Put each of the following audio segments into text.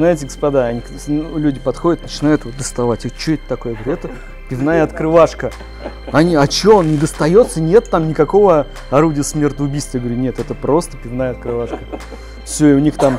знаете, господа, они, ну, люди подходят, начинают вот доставать. И что это такое? говорю, это пивная открывашка. Они, а что, он не достается? Нет там никакого орудия смертоубийства. Я говорю, нет, это просто пивная открывашка. Все, и у них там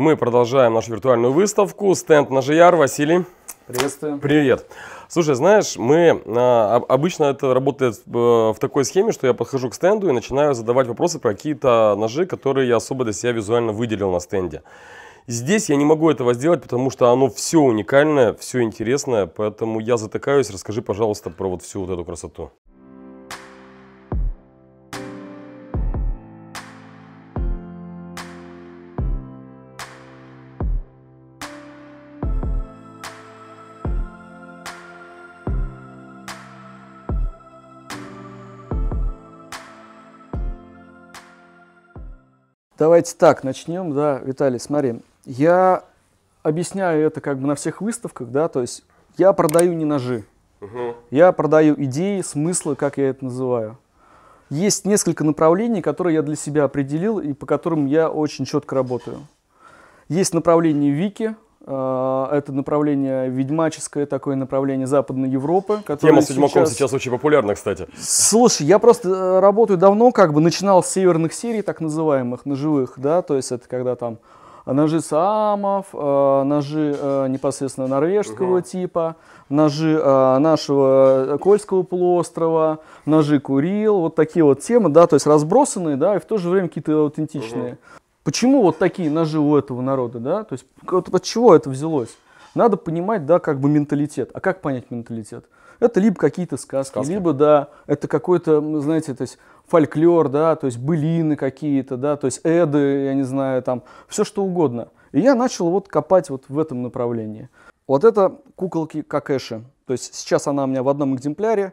Мы продолжаем нашу виртуальную выставку. Стенд на ЖИАР. Василий. Приветствую. Привет. Слушай, знаешь, мы а, обычно это работает э, в такой схеме, что я подхожу к стенду и начинаю задавать вопросы про какие-то ножи, которые я особо для себя визуально выделил на стенде. Здесь я не могу этого сделать, потому что оно все уникальное, все интересное, поэтому я затыкаюсь. Расскажи, пожалуйста, про вот всю вот эту красоту. Давайте так, начнем, да, Виталий, смотри, я объясняю это как бы на всех выставках, да, то есть я продаю не ножи, угу. я продаю идеи, смыслы, как я это называю. Есть несколько направлений, которые я для себя определил и по которым я очень четко работаю. Есть направление Вики, а, это направление ведьмаческое, такое направление Западной Европы. Тема с Ведьмаком сейчас... сейчас очень популярна, кстати. Слушай, я просто э, работаю давно, как бы начинал с северных серий, так называемых, ножевых, да, то есть это когда там ножи Саамов, э, ножи э, непосредственно норвежского угу. типа, ножи нашего Кольского полуострова, ножи Курил, вот такие вот темы, да, то есть разбросанные, да, и в то же время какие-то аутентичные. Угу. Почему вот такие ножи у этого народа, да? То есть вот от чего это взялось? Надо понимать, да, как бы менталитет. А как понять менталитет? Это либо какие-то сказки, сказки, либо, да, это какой-то, знаете, то есть фольклор, да, то есть былины какие-то, да, то есть эды, я не знаю, там, все что угодно. И я начал вот копать вот в этом направлении. Вот это куколки Какэши. То есть сейчас она у меня в одном экземпляре.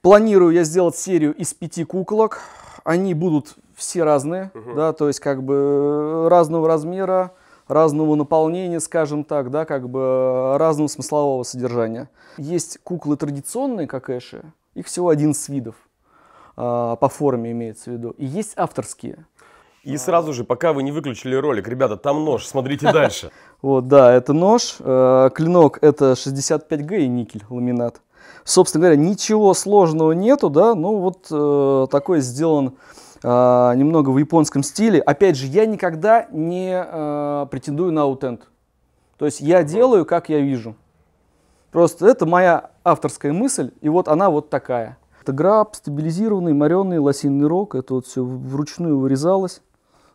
Планирую я сделать серию из пяти куколок. Они будут все разные, угу. да, то есть как бы э, разного размера, разного наполнения, скажем так, да, как бы э, разного смыслового содержания. Есть куклы традиционные, как Эши, их всего 11 видов а, по форме имеется в виду, и есть авторские. И сразу же, пока вы не выключили ролик, ребята, там нож, смотрите дальше. Вот, да, это нож, э, клинок это 65Г и никель, ламинат. Собственно говоря, ничего сложного нету, да, ну вот такой сделан Э, немного в японском стиле. Опять же, я никогда не э, претендую на аутент. То есть я делаю, как я вижу. Просто это моя авторская мысль, и вот она вот такая. Это граб, стабилизированный, моренный, лосиный рог. Это вот все вручную вырезалось,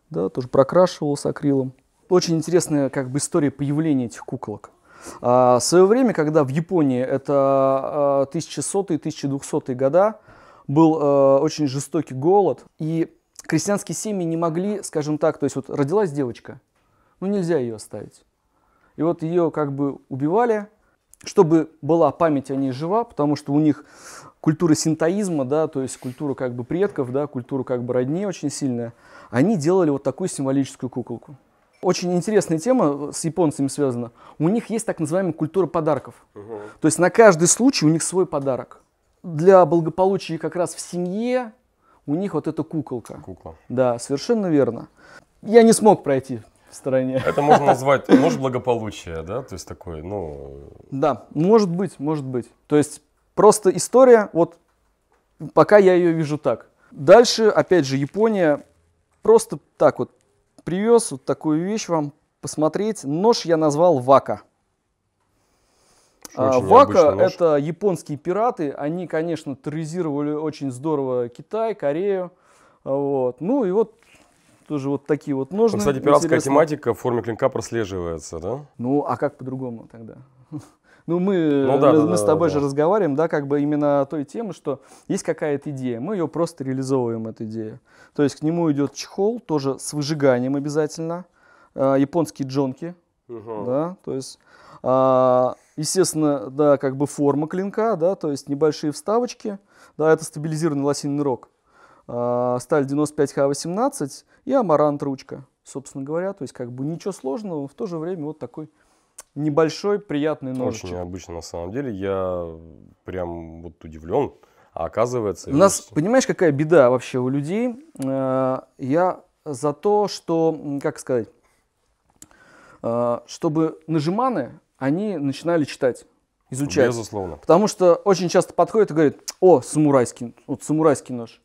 да, тоже прокрашивалось акрилом. Очень интересная как бы история появления этих куколок. А, в свое время, когда в Японии это 1100-1200 а, года, был э, очень жестокий голод, и крестьянские семьи не могли, скажем так, то есть вот родилась девочка, ну нельзя ее оставить. И вот ее как бы убивали, чтобы была память о ней жива, потому что у них культура синтоизма, да, то есть культура как бы предков, да, культура как бы родни очень сильная, они делали вот такую символическую куколку. Очень интересная тема э, с японцами связана. У них есть так называемая культура подарков. Угу. То есть на каждый случай у них свой подарок для благополучия как раз в семье у них вот эта куколка. Кукла. Да, совершенно верно. Я не смог пройти в стороне. Это можно назвать может благополучие да? То есть такой, ну... Да, может быть, может быть. То есть просто история, вот пока я ее вижу так. Дальше, опять же, Япония просто так вот привез вот такую вещь вам посмотреть. Нож я назвал Вака. А, Вака — это японские пираты. Они, конечно, терроризировали очень здорово Китай, Корею. А, вот. Ну и вот тоже вот такие вот ножны. Ну, кстати, пиратская интересно. тематика в форме клинка прослеживается, да? Ну, а как по-другому тогда? Ну, мы, ну, да, мы, да, мы да, с тобой да, же разговариваем, да, как бы именно о той теме, что есть какая-то идея, мы ее просто реализовываем, эту идею. То есть к нему идет чехол, тоже с выжиганием обязательно, э, японские джонки, угу. да, то есть... Э, Естественно, да, как бы форма клинка, да, то есть небольшие вставочки. Да, это стабилизированный лосиный рог. А, сталь 95 х 18 и амарант ручка, собственно говоря. То есть как бы ничего сложного, в то же время вот такой небольшой приятный нож. Очень необычно на самом деле. Я прям вот удивлен. А оказывается... У нас, есть... понимаешь, какая беда вообще у людей? А, я за то, что, как сказать, а, чтобы нажиманы они начинали читать, изучать. Безусловно. Потому что очень часто подходят и говорят, о, самурайский, вот самурайский нож.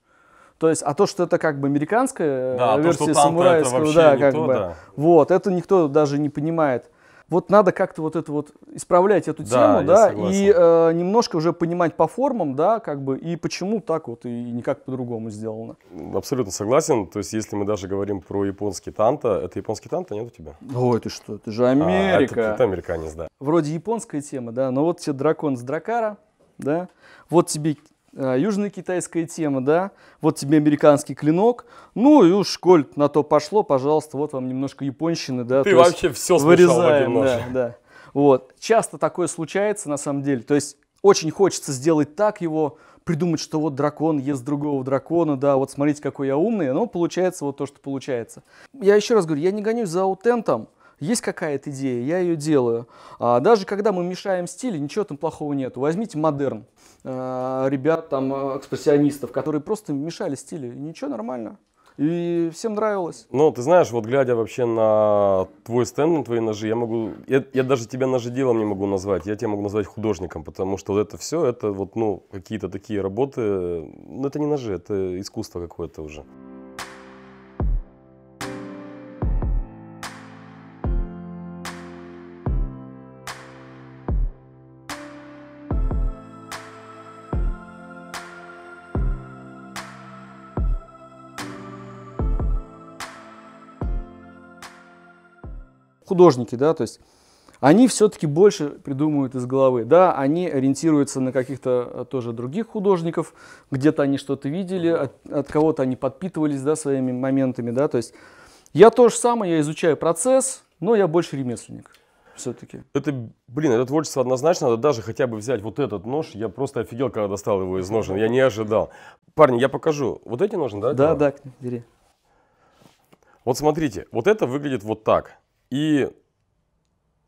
То есть, а то, что это как бы американская да, а версия то, что самурайского, да, как бы, да. вот, это никто даже не понимает вот надо как-то вот это вот исправлять эту да, тему, да, и э, немножко уже понимать по формам, да, как бы, и почему так вот, и никак по-другому сделано. Абсолютно согласен, то есть если мы даже говорим про японский танто, это японский танто нет у тебя? Ой, ты что, ты же Америка. А, это, это американец, да. Вроде японская тема, да, но вот тебе дракон с дракара, да, вот тебе Э, южно-китайская тема, да, вот тебе американский клинок, ну и уж, коль на то пошло, пожалуйста, вот вам немножко японщины, да. Ты вообще все вырезаем, да, да. Вот. Часто такое случается, на самом деле, то есть очень хочется сделать так его, придумать, что вот дракон ест другого дракона, да, вот смотрите, какой я умный, но ну, получается вот то, что получается. Я еще раз говорю, я не гонюсь за аутентом, есть какая-то идея, я ее делаю. А, даже когда мы мешаем стили, ничего там плохого нет. Возьмите модерн а, ребят, там, а, экспрессионистов, которые просто мешали стили. Ничего, нормально. И всем нравилось. Ну, ты знаешь, вот глядя вообще на твой стенд, на твои ножи, я могу, я, я даже тебя ножеделом не могу назвать, я тебя могу назвать художником, потому что вот это все, это вот, ну, какие-то такие работы, ну, это не ножи, это искусство какое-то уже. художники, да, то есть они все-таки больше придумывают из головы. Да, они ориентируются на каких-то э, тоже других художников, где-то они что-то видели, от, от кого-то они подпитывались да, своими моментами. Да, то есть я то же самое, я изучаю процесс, но я больше ремесленник все-таки. Это, блин, это творчество однозначно, надо даже хотя бы взять вот этот нож. Я просто офигел, когда достал его из ножен, я не ожидал. Парни, я покажу. Вот эти ножны, да? Да, да, бери. Вот смотрите, вот это выглядит вот так. И,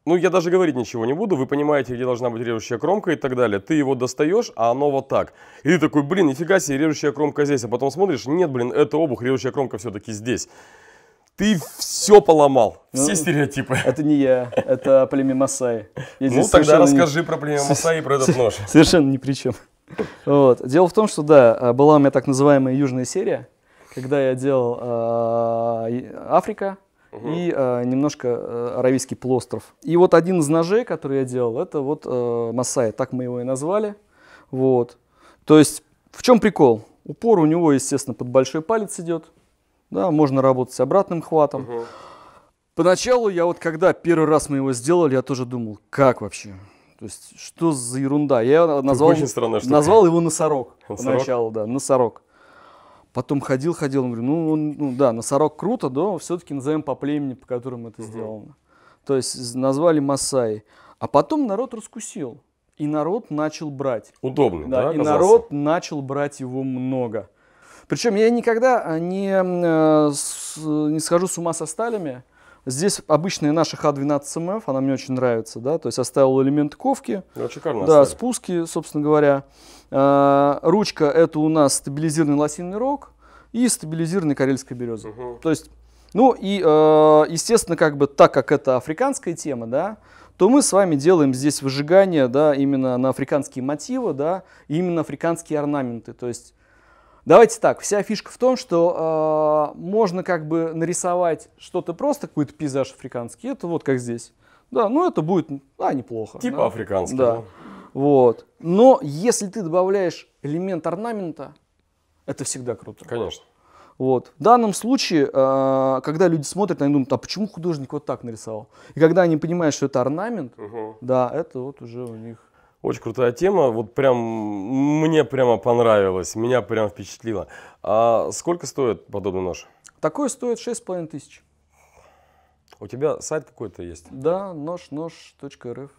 ну, я даже говорить ничего не буду, вы понимаете, где должна быть режущая кромка и так далее. Ты его достаешь, а оно вот так. И ты такой, блин, нифига себе, режущая кромка здесь. А потом смотришь, нет, блин, это обух, режущая кромка все-таки здесь. Ты все поломал, ну, все стереотипы. Это не я, это племя Масаи. ну тогда расскажи не... про племя Масаи и про этот нож. Совершенно ни при чем. Вот. Дело в том, что да, а, была у меня так называемая южная серия, когда я делал э, Африка, угу. и э, немножко э, аравийский плостров. И вот один из ножей, который я делал, это вот э, Масай, так мы его и назвали. Вот. То есть в чем прикол? Упор у него, естественно, под большой палец идет. Да, можно работать с обратным хватом. Угу. Поначалу я вот когда первый раз мы его сделали, я тоже думал, как вообще? То есть, что за ерунда? Я назвал, назвал его носорог, носорог? поначалу, да, носорог. Потом ходил, ходил, он говорит, ну, он, ну да, носорог круто, но все-таки назовем по племени, по которому это угу. сделано. То есть назвали Масаи. А потом народ раскусил. И народ начал брать. Удобно, да? да и народ начал брать его много. Причем я никогда а, не, э, не схожу с ума со сталями, Здесь обычная наша Х12МФ, она мне очень нравится, да, то есть оставил элемент ковки, ну, шикарно да, оставили. спуски, собственно говоря. А, ручка это у нас стабилизированный лосиный рог и стабилизированный карельская береза. Угу. То есть, ну и, а, естественно, как бы так как это африканская тема, да, то мы с вами делаем здесь выжигание, да, именно на африканские мотивы, да, именно африканские орнаменты, то есть Давайте так, вся фишка в том, что э, можно как бы нарисовать что-то просто, какой-то пейзаж африканский, это вот как здесь. Да, ну это будет, а, неплохо. Типа да? африканский. Да. да. Ну. Вот. Но если ты добавляешь элемент орнамента, это всегда круто. Конечно. Вот. В данном случае, э, когда люди смотрят, они думают, а почему художник вот так нарисовал? И когда они понимают, что это орнамент, угу. да, это вот уже у них... Очень крутая тема, вот прям мне прямо понравилось, меня прям впечатлило. А сколько стоит подобный нож? Такой стоит 6,5 тысяч. У тебя сайт какой-то есть? Да, нож-нож.рф.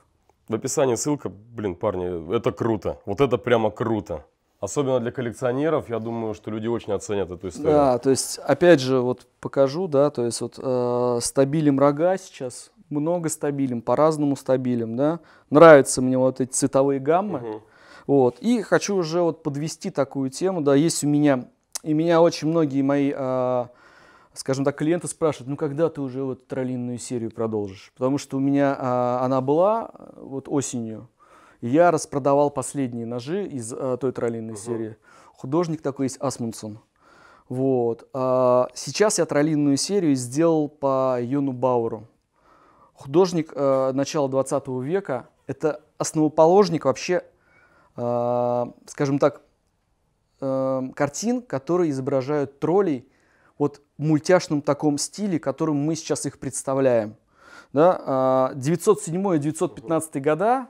В описании ссылка, блин, парни, это круто, вот это прямо круто. Особенно для коллекционеров, я думаю, что люди очень оценят эту историю. Да, то есть, опять же, вот покажу, да, то есть вот э, стабилим рога сейчас, много стабилем, по-разному стабилем, да. Нравятся мне вот эти цветовые гаммы. Угу. Вот. И хочу уже вот подвести такую тему, да, есть у меня, и меня очень многие мои, э, скажем так, клиенты спрашивают, ну когда ты уже вот троллинную серию продолжишь? Потому что у меня э, она была э, вот осенью, я распродавал последние ножи из э, той троллинной угу. серии. Художник такой есть Асмунсон. Вот. А, сейчас я троллинную серию сделал по Юну Бауру. Художник э, начала 20 века – это основоположник вообще, э, скажем так, э, картин, которые изображают троллей вот в мультяшном таком стиле, которым мы сейчас их представляем. Да, 907 э, 915 года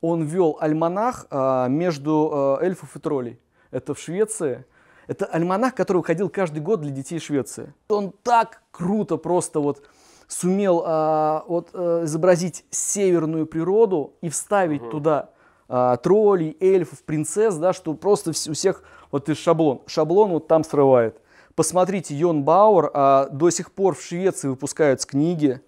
он вел альманах э, между э, эльфов и троллей. Это в Швеции. Это альманах, который выходил каждый год для детей Швеции. Он так круто просто вот сумел а, вот, а, изобразить северную природу и вставить угу. туда а, троллей, эльфов, принцесс, да, что просто у всех вот и шаблон. Шаблон вот там срывает. Посмотрите, Йон Бауэр, а, до сих пор в Швеции выпускаются книги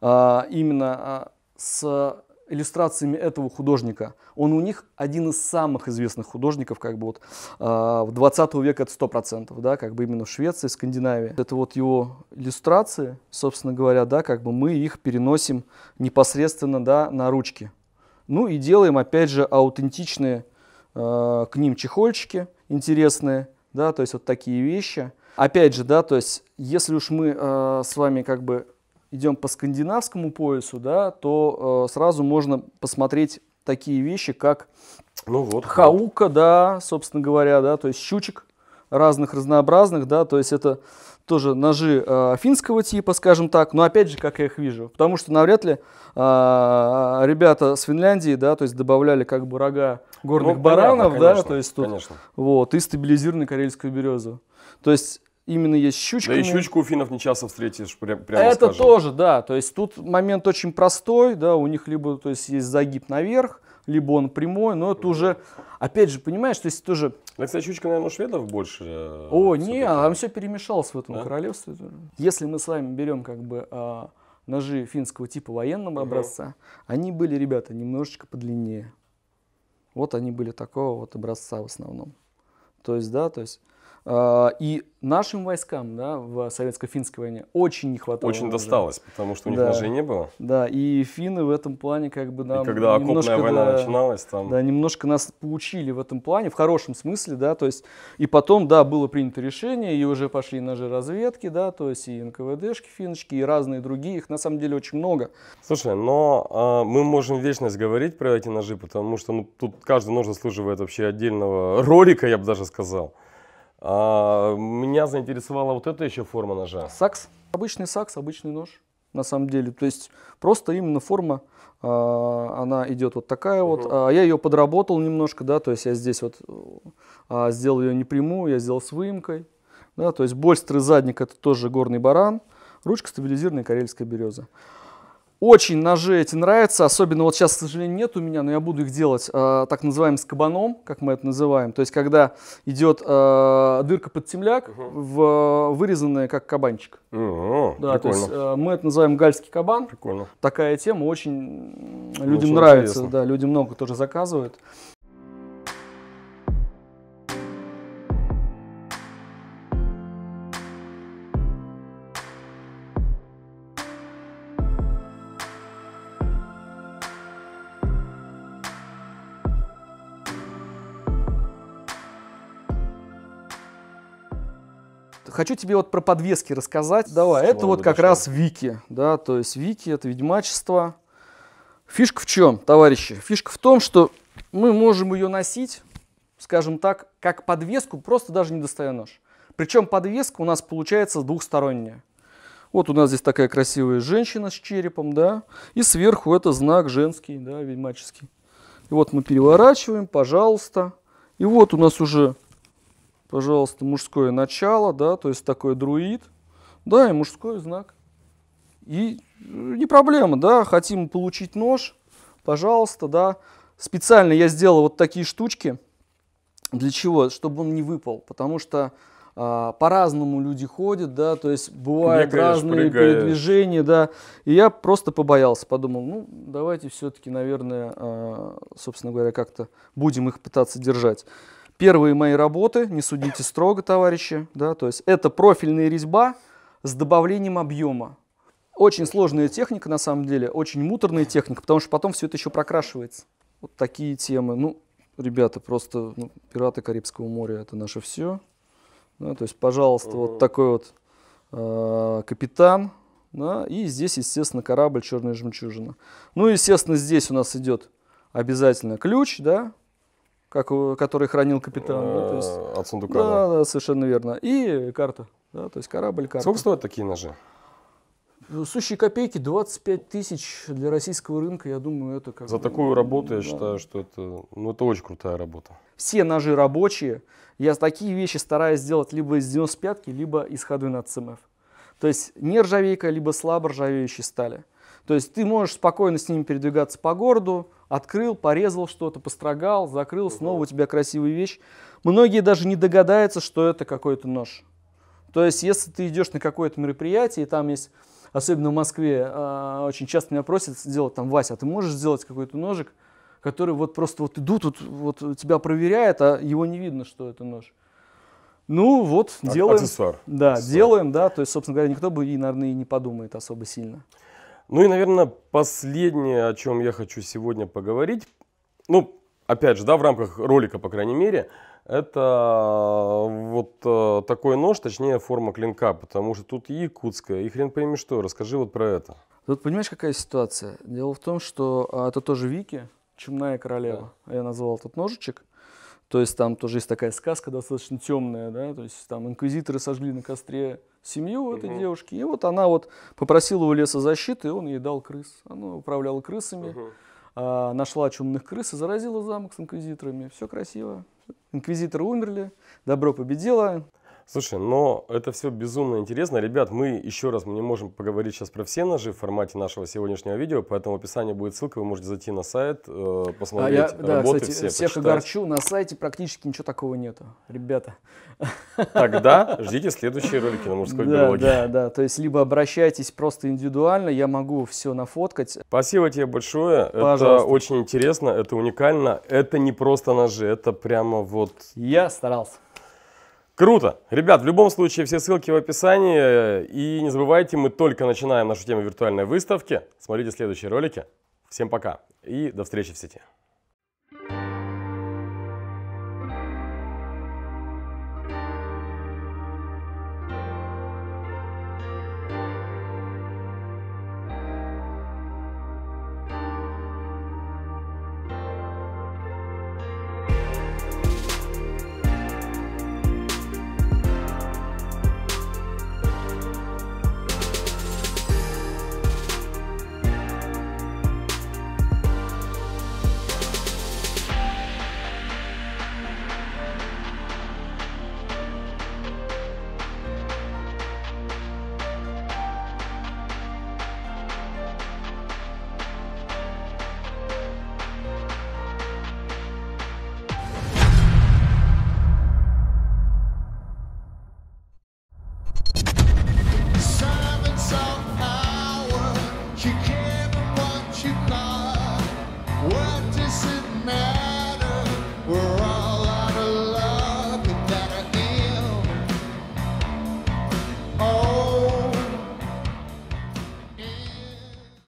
а, именно а, с иллюстрациями этого художника. Он у них один из самых известных художников, как бы вот а, в 20 веке это 100%, да, как бы именно в Швеции, Скандинавии. Это вот его иллюстрации, собственно говоря, да, как бы мы их переносим непосредственно, да, на ручки. Ну и делаем, опять же, аутентичные а, к ним чехольчики интересные, да, то есть вот такие вещи. Опять же, да, то есть если уж мы э, с вами как бы идем по скандинавскому поясу, да, то э, сразу можно посмотреть такие вещи, как ну вот, хаука, вот. да, собственно говоря, да, то есть щучек разных разнообразных, да, то есть это тоже ножи э, финского типа, скажем так, но опять же, как я их вижу, потому что навряд ли э, ребята с Финляндии, да, то есть добавляли как бы рога горных ну, баранов, понятно, да, конечно, то есть тут, конечно. вот, и стабилизированная карельскую березу, То есть именно есть щучка. Да и щучку у финнов не часто встретишь, прям, прямо Это скажем. тоже, да, то есть тут момент очень простой, да, у них либо то есть, есть загиб наверх, либо он прямой, но это уже, опять же, понимаешь, то есть это уже... Да, ну, кстати, щучка, наверное, у шведов больше. Э, О, не, там все перемешалось в этом да? королевстве. Если мы с вами берем как бы а, ножи финского типа военного угу. образца, они были, ребята, немножечко подлиннее. Вот они были такого вот образца в основном. То есть, да, то есть а, и нашим войскам да, в советско-финской войне очень не хватало. Очень оружия. досталось, потому что у них да. ножей не было. Да, и финны в этом плане как бы нам... И когда окопная немножко, война да, начиналась там... Да, немножко нас поучили в этом плане, в хорошем смысле, да, то есть... И потом, да, было принято решение, и уже пошли ножи разведки, да, то есть и НКВДшки финочки, и разные другие, их на самом деле очень много. Слушай, но э, мы можем вечность говорить про эти ножи, потому что ну, тут каждый нож заслуживает вообще отдельного ролика, я бы даже сказал. А, меня заинтересовала вот эта еще форма ножа. Сакс. Обычный сакс, обычный нож, на самом деле. То есть просто именно форма, а, она идет вот такая угу. вот. А я ее подработал немножко, да, то есть я здесь вот а, сделал ее не прямую, я сделал с выемкой. Да, то есть больстрый задник это тоже горный баран, ручка стабилизированная карельская береза. Очень ножи эти нравятся, особенно вот сейчас, к сожалению, нет у меня, но я буду их делать э, так называемым с кабаном, как мы это называем. То есть, когда идет э, дырка под темляк, угу. в, вырезанная как кабанчик. Угу, да, прикольно. то есть э, мы это называем гальский кабан. Прикольно. Такая тема очень ну, людям очень нравится, интересно. да, люди много тоже заказывают. Хочу тебе вот про подвески рассказать. Давай, Слава это вот как раз Вики, да, то есть Вики это ведьмачество. Фишка в чем, товарищи? Фишка в том, что мы можем ее носить, скажем так, как подвеску, просто даже не доставая нож. Причем подвеска у нас получается двухсторонняя. Вот у нас здесь такая красивая женщина с черепом, да, и сверху это знак женский, да, ведьмаческий. И вот мы переворачиваем, пожалуйста. И вот у нас уже пожалуйста, мужское начало, да, то есть такой друид, да, и мужской знак. И э, не проблема, да, хотим получить нож, пожалуйста, да. Специально я сделал вот такие штучки, для чего? Чтобы он не выпал, потому что а, по-разному люди ходят, да, то есть бывают Бегаешь, разные прыгаешь. передвижения, да. И я просто побоялся, подумал, ну, давайте все-таки, наверное, а, собственно говоря, как-то будем их пытаться держать первые мои работы, не судите строго, товарищи, да, то есть это профильная резьба с добавлением объема. Очень сложная техника, на самом деле, очень муторная техника, потому что потом все это еще прокрашивается. Вот такие темы. Ну, ребята, просто ну, пираты Карибского моря, это наше все. Да, то есть, пожалуйста, угу. вот такой вот э, капитан. Да, и здесь, естественно, корабль «Черная жемчужина». Ну, естественно, здесь у нас идет обязательно ключ, да, как, который хранил капитан. Да, есть, э, От сундука. Да, да, совершенно верно. И карта. Да, то есть корабль, карта. Сколько стоят такие ножи? Ну, сущие копейки, 25 тысяч для российского рынка, я думаю, это как За бы, такую работу, я считаю, что это, ну, это очень крутая работа. Все ножи рабочие. Я такие вещи стараюсь сделать либо из 95-ки, либо из Х12 МФ. То есть нержавейка, либо слабо ржавеющей стали. То есть ты можешь спокойно с ними передвигаться по городу, открыл, порезал что-то, построгал, закрыл, снова у тебя красивая вещь. Многие даже не догадаются, что это какой-то нож. То есть, если ты идешь на какое-то мероприятие, и там есть, особенно в Москве, а, очень часто меня просят сделать там, Вася, а ты можешь сделать какой-то ножик, который вот просто вот идут, вот, вот тебя проверяет, а его не видно, что это нож. Ну вот а- делаем. Аксессуар. Да, аксессуар. делаем, да. То есть, собственно говоря, никто бы и, наверное, и не подумает особо сильно. Ну и, наверное, последнее, о чем я хочу сегодня поговорить, ну, опять же, да, в рамках ролика, по крайней мере, это вот э, такой нож, точнее форма клинка, потому что тут и якутская, и хрен пойми что. Расскажи вот про это. Тут понимаешь, какая ситуация? Дело в том, что а, это тоже Вики, чумная королева, да. я назвал этот ножичек. То есть там тоже есть такая сказка достаточно темная, да, то есть там инквизиторы сожгли на костре семью этой угу. девушки, и вот она вот попросила у леса защиты, и он ей дал крыс. Она управляла крысами, угу. а, нашла чумных крыс и заразила замок с инквизиторами. Все красиво. Инквизиторы умерли, добро победило, Слушай, но это все безумно интересно. Ребят, мы еще раз мы не можем поговорить сейчас про все ножи в формате нашего сегодняшнего видео, поэтому в описании будет ссылка, вы можете зайти на сайт, э, посмотреть а я, да, работы кстати, все, всех почитать. огорчу, на сайте практически ничего такого нету, ребята. Тогда ждите следующие ролики на мужской да, биологии. Да, да, то есть либо обращайтесь просто индивидуально, я могу все нафоткать. Спасибо тебе большое, Пожалуйста. это очень интересно, это уникально, это не просто ножи, это прямо вот... Я старался. Круто! Ребят, в любом случае все ссылки в описании. И не забывайте, мы только начинаем нашу тему виртуальной выставки. Смотрите следующие ролики. Всем пока и до встречи в сети.